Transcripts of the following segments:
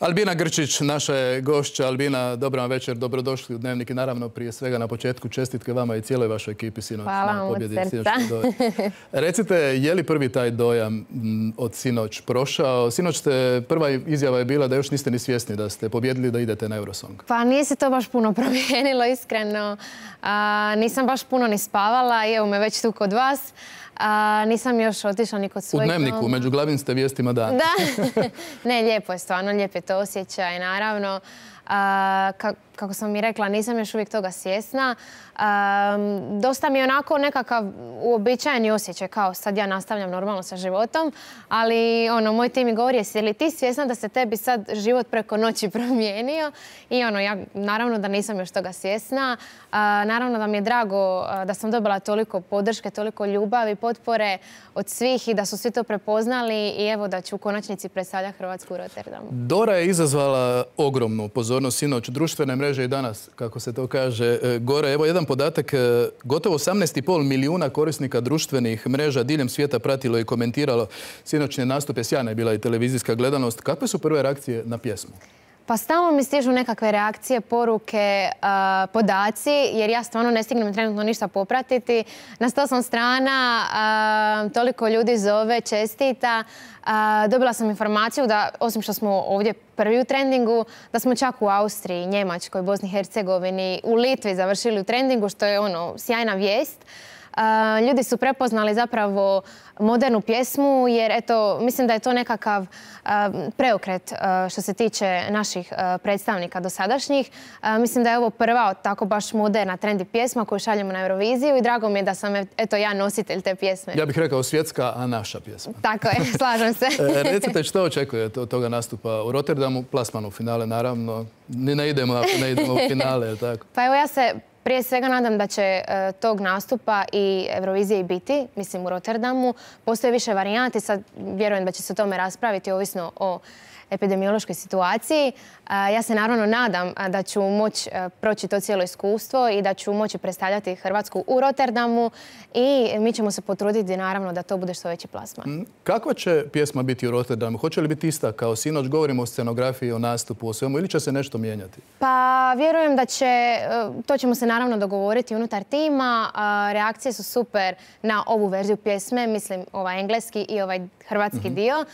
Albina Grčić, naša je gošća. Albina, dobro vam večer, dobrodošli u Dnevnik i naravno prije svega na početku čestitke vama i cijeloj vašoj ekipi sinoć Hvala na pobjedi srca. Recite, je li prvi taj dojam mm, od sinoć prošao? Sinoć ste, prva izjava je bila da još niste ni svjesni da ste pobjedili da idete na Eurosong. Pa nije se to baš puno promijenilo, iskreno. nisam baš puno ni spavala i evo me već tu kod vas nisam još otišla ni kod svojeg... U dnevniku, među glavnim ste vijestima dana. Da, ne, lijepo je stvarno, lijep je to osjećaj, naravno kako sam mi rekla, nisam još uvijek toga svjesna. Dosta mi je onako nekakav uobičajeni osjećaj kao sad ja nastavljam normalno sa životom, ali ono, moj tim mi govori jesi li ti svjesna da se tebi sad život preko noći promijenio i ono, ja naravno da nisam još toga svjesna. Naravno da mi je drago da sam dobila toliko podrške, toliko ljubavi, potpore od svih i da su svi to prepoznali i evo da ću u konačnici predstavljati Hrvatsku u Rotterdamu. Dora je izazvala ogromnu pozornost sinoć, društvene mreže i danas, kako se to kaže, e, gore. Evo jedan podatak, e, gotovo 18,5 milijuna korisnika društvenih mreža diljem svijeta pratilo i komentiralo sinoćne nastupe. Sjajna je bila i televizijska gledanost. Kakve su prve reakcije na pjesmu? Pa stalno mi stižu nekakve reakcije, poruke, podaci, jer ja stvarno ne stignem trenutno ništa popratiti. Na sto sam strana, toliko ljudi zove, čestita. dobila sam informaciju da, osim što smo ovdje prvi u trendingu, da smo čak u Austriji, Njemačkoj, Bosni i Hercegovini, u Litvi završili u trendingu, što je ono sjajna vijest ljudi su prepoznali zapravo modernu pjesmu jer eto, mislim da je to nekakav preokret što se tiče naših predstavnika dosadašnjih. Mislim da je ovo prva tako baš moderna trendi pjesma koju šaljemo na Euroviziju i drago mi je da sam eto ja nositelj te pjesme. Ja bih rekao svjetska, a naša pjesma. Tako je, slažem se. E, recite što očekujete od toga nastupa u Rotterdamu, plasman u finale naravno. Ne idemo ako ne idemo u finale. Pa evo ja se prije svega nadam da će e, tog nastupa i Eurovizije i biti, mislim u Rotterdamu. Postoje više varijanti, sad vjerujem da će se o tome raspraviti ovisno o epidemiološkoj situaciji. E, ja se naravno nadam da ću moći e, proći to cijelo iskustvo i da ću moći predstavljati Hrvatsku u Rotterdamu i mi ćemo se potruditi naravno da to bude što veći plasman. Mm, kakva će pjesma biti u Rotterdamu? Hoće li biti ista kao sinoć? Govorimo o scenografiji, o nastupu, o svemu ili će se nešto mijenjati? Pa vjerujem da će, e, to ćemo se naravno dogovoriti unutar tima. Reakcije su super na ovu verziju pjesme, mislim ovaj engleski i ovaj hrvatski mhm. dio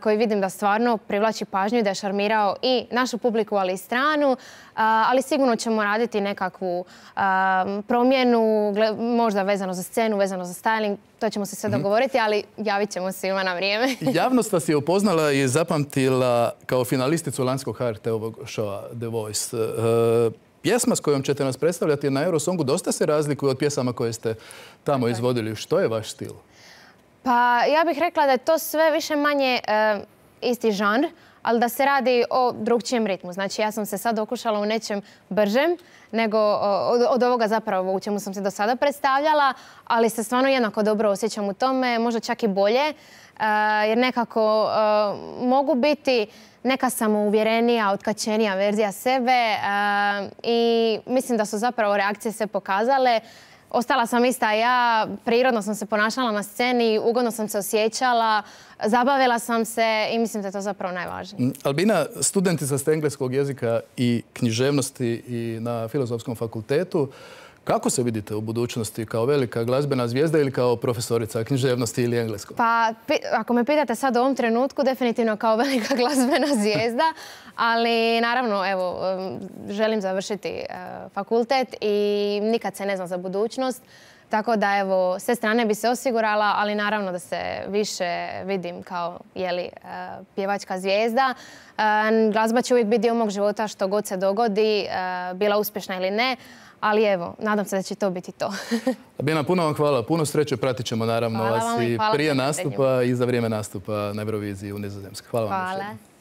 koji vidim da stvarno privlači pažnju i da je šarmirao i našu publiku, ali i stranu. Ali sigurno ćemo raditi nekakvu promjenu, možda vezano za scenu, vezano za styling. To ćemo se sve mhm. dogovoriti, ali javit ćemo ima na vrijeme. Javnost vas je upoznala i zapamtila kao finalisticu lanskog HRT-ovog showa The Voice. E, pjesma s kojom ćete nas predstavljati na Eurosongu dosta se razlikuje od pjesama koje ste tamo izvodili. Što je vaš stil? Pa ja bih rekla da je to sve više manje e, isti žanr, ali da se radi o drugčijem ritmu. Znači ja sam se sad okušala u nečem bržem nego od, ovoga zapravo u čemu sam se do sada predstavljala, ali se stvarno jednako dobro osjećam u tome, možda čak i bolje, e, jer nekako e, mogu biti neka samouvjerenija, otkačenija verzija sebe e, i mislim da su zapravo reakcije se pokazale ostala sam ista ja, prirodno sam se ponašala na sceni, ugodno sam se osjećala, zabavila sam se i mislim da je to zapravo najvažnije. Mm, Albina, studentica ste engleskog jezika i književnosti i na Filozofskom fakultetu, kako se vidite u budućnosti kao velika glazbena zvijezda ili kao profesorica književnosti ili engleskog? Pa, ako me pitate sad u ovom trenutku, definitivno kao velika glazbena zvijezda, ali naravno, evo, želim završiti e, fakultet i nikad se ne znam za budućnost. Tako da, evo, sve strane bi se osigurala, ali naravno da se više vidim kao, jeli, e, pjevačka zvijezda. E, glazba će uvijek biti dio mog života što god se dogodi, bila uspješna ili ne, ali evo, nadam se da će to biti to. Bijena, puno vam hvala. Puno sreće. Pratit ćemo naravno vas i prije nastupa i za vrijeme nastupa na Euroviziji u Nizozemsku. Hvala, hvala